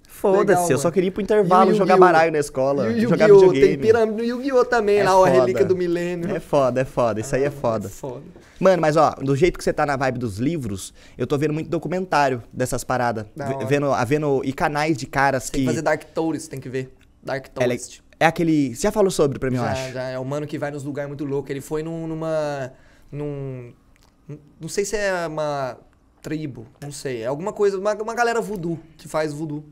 Foda-se, eu só queria ir pro intervalo jogar baralho na escola. Yu jogar videogame. Tem pirâmide no Yu-Gi-Oh! também, é lá, foda. ó, a relíquia do milênio. É foda, é foda. Isso ah, aí é ah, foda. é foda. Mano, mas ó, do jeito que você tá na vibe dos livros, eu tô vendo muito documentário dessas paradas. Vendo, vendo, e canais de caras que. Tem que fazer Dark Tourist, tem que ver. Dark é Tourist. É aquele. Você já falou sobre pra mim, já, eu acho. Já, é o mano que vai nos lugares muito louco. Ele foi num, numa. Num. Não sei se é uma tribo, não sei. É alguma coisa, uma, uma galera voodoo que faz voodoo.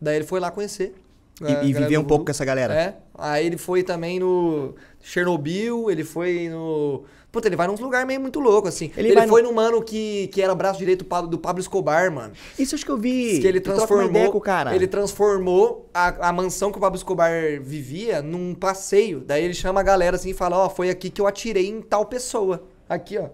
Daí ele foi lá conhecer e, é, e viver um pouco com essa galera. É. Aí ele foi também no Chernobyl, ele foi no. Puta, ele vai num lugar meio muito louco, assim. Ele, ele foi no... num mano que, que era braço direito do Pablo Escobar, mano. Isso acho que eu vi. que ele transformou. Ideia com o cara. Ele transformou a, a mansão que o Pablo Escobar vivia num passeio. Daí ele chama a galera assim e fala: Ó, oh, foi aqui que eu atirei em tal pessoa. Aqui, ó.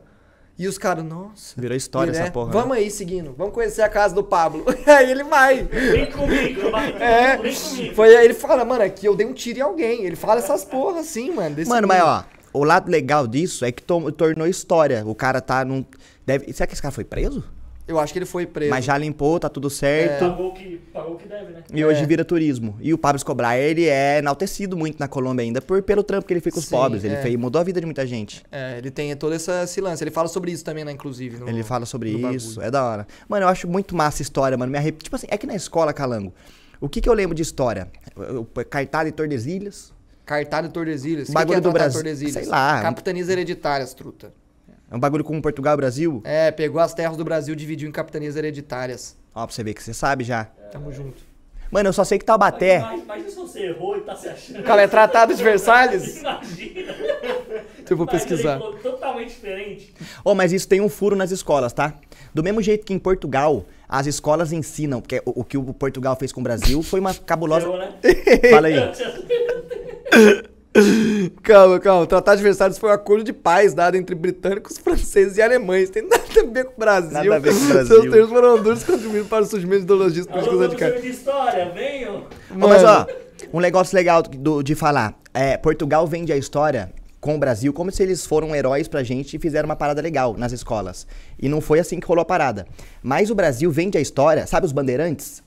E os caras, nossa. Virou história essa né? porra. Né? Vamos né? aí seguindo, vamos conhecer a casa do Pablo. *laughs* aí ele vai. Vem comigo, vai. É, vem comigo. Foi aí ele fala, mano, aqui eu dei um tiro em alguém. Ele fala essas porra assim, mano. mano, mas ó, o lado legal disso é que tornou história. O cara tá num. Deve... Será que esse cara foi preso? Eu acho que ele foi preso. Mas já limpou, tá tudo certo. É. Pagou, que, pagou que deve, né? E é. hoje vira turismo. E o Pablo Escobar, ele é enaltecido muito na Colômbia ainda por, pelo trampo que ele fez com os Sim, pobres. Ele é. fez, mudou a vida de muita gente. É, ele tem todo essa, esse lance. Ele fala sobre isso também, né, inclusive. No, ele fala sobre isso, bagulho. é da hora. Mano, eu acho muito massa a história, mano. Me arrep... Tipo assim, é que na escola, Calango, o que, que eu lembro de história? Cartada e Tordesilhas. Cartada e Tordesilhas. Bagulho que que é do Brasil. Sei lá. Capitanias hereditárias, truta. É um bagulho como Portugal e Brasil? É, pegou as terras do Brasil e dividiu em capitanias hereditárias. Ó, pra você ver que você sabe já. É. Tamo junto. Mano, eu só sei que tá o Baté. imagina se você errou e tá se achando. Cara, é tratado de Versalhes? *laughs* Imagina. Eu vou pesquisar. Totalmente diferente. Oh, mas isso tem um furo nas escolas, tá? Do mesmo jeito que em Portugal, as escolas ensinam, porque o, o que o Portugal fez com o Brasil foi uma cabulosa. né? *laughs* Fala aí. *laughs* *laughs* calma, calma. Tratar adversários foi um acordo de paz dado entre britânicos, franceses e alemães. Tem nada a ver com o Brasil. Nada a ver com o Brasil. Seus termos foram duros contribuindo para o surgimento de ideologias políticas radicais. de história, venham. mas, ó, um negócio legal do, de falar. É, Portugal vende a história com o Brasil como se eles foram heróis pra gente e fizeram uma parada legal nas escolas. E não foi assim que rolou a parada. Mas o Brasil vende a história, sabe os bandeirantes?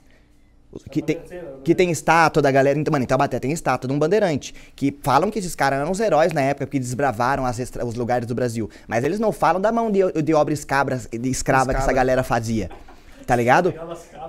que tem, que tem estátua da galera. Então, mano, em Taubaté tem estátua de um bandeirante. Que falam que esses caras eram os heróis na época, porque desbravaram as extra, os lugares do Brasil. Mas eles não falam da mão de, de obra escabra, de escrava que essa galera fazia. Tá ligado?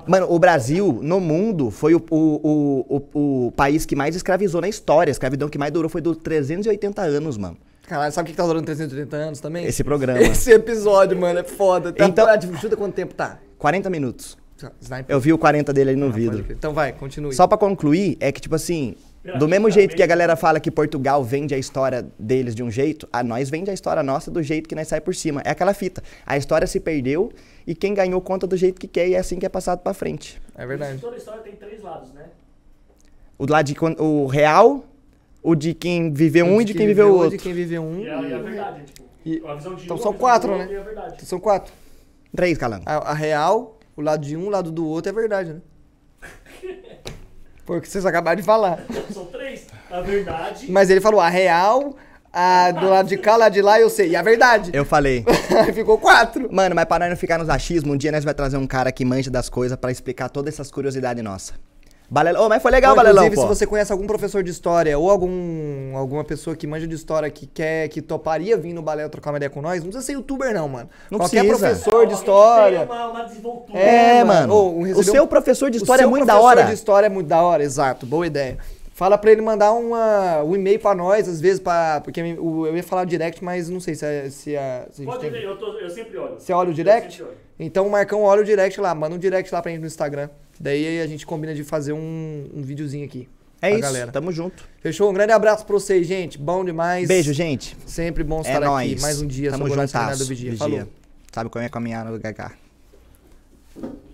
Mano, o Brasil, no mundo, foi o, o, o, o, país que mais escravizou na história. A escravidão que mais durou foi dos 380 anos, mano. Caralho, sabe o que tá durando 380 anos também? Esse programa. *laughs* Esse episódio, mano, é foda. Tá, então, tipo, chuta quanto tempo tá? 40 minutos. Sniper. Eu vi o 40 dele ali no ah, vidro. Então vai, continue. Só para concluir, é que tipo assim, do mesmo jeito que a galera fala que Portugal vende a história deles de um jeito, a nós vende a história nossa do jeito que nós sai por cima. É aquela fita. A história se perdeu e quem ganhou conta do jeito que quer e é assim que é passado para frente. É verdade. Toda história tem três lados, né? O lado de o real, o de quem viveu um e de quem, quem viveu o outro. O de quem viveu um. E a, e a verdade, tipo, e, então são quatro, né? Então são quatro. Três, calando a, a real, o lado de um, o lado do outro é verdade, né? Porque vocês acabaram de falar. São três. A verdade. Mas ele falou a real, a do lado de cá, lá de lá, eu sei. E a verdade. Eu falei. *laughs* Ficou quatro. Mano, mas para não ficar nos achismos, um dia nós vai trazer um cara que manja das coisas para explicar todas essas curiosidades nossas. Balelão. Oh, mas foi legal, oh, Balelão. Inclusive, pô. se você conhece algum professor de história ou algum, alguma pessoa que manja de história que quer, que toparia vir no balé trocar uma ideia com nós, não precisa ser youtuber, não, mano. Não Qualquer precisa. professor de história. uma é, é, mano. Oh, um, o seu um... professor de história é muito da hora. O professor de história é muito da hora, exato. Boa ideia. Fala pra ele mandar uma, um e-mail pra nós, às vezes, pra, porque eu ia falar direct, mas não sei se, a, é, é, se, a, se a Pode ver, eu, tô, eu, sempre olho. Você olha o direct? Então o Marcão olha o direct lá, manda um direct lá pra gente no Instagram. Daí a gente combina de fazer um, um videozinho aqui. É isso, galera. tamo junto. Fechou? Um grande abraço pra vocês, gente. Bom demais. Beijo, gente. Sempre bom é estar é aqui. Nóis. Mais um dia. Tamo juntasso. Sabe como é caminhar no GH.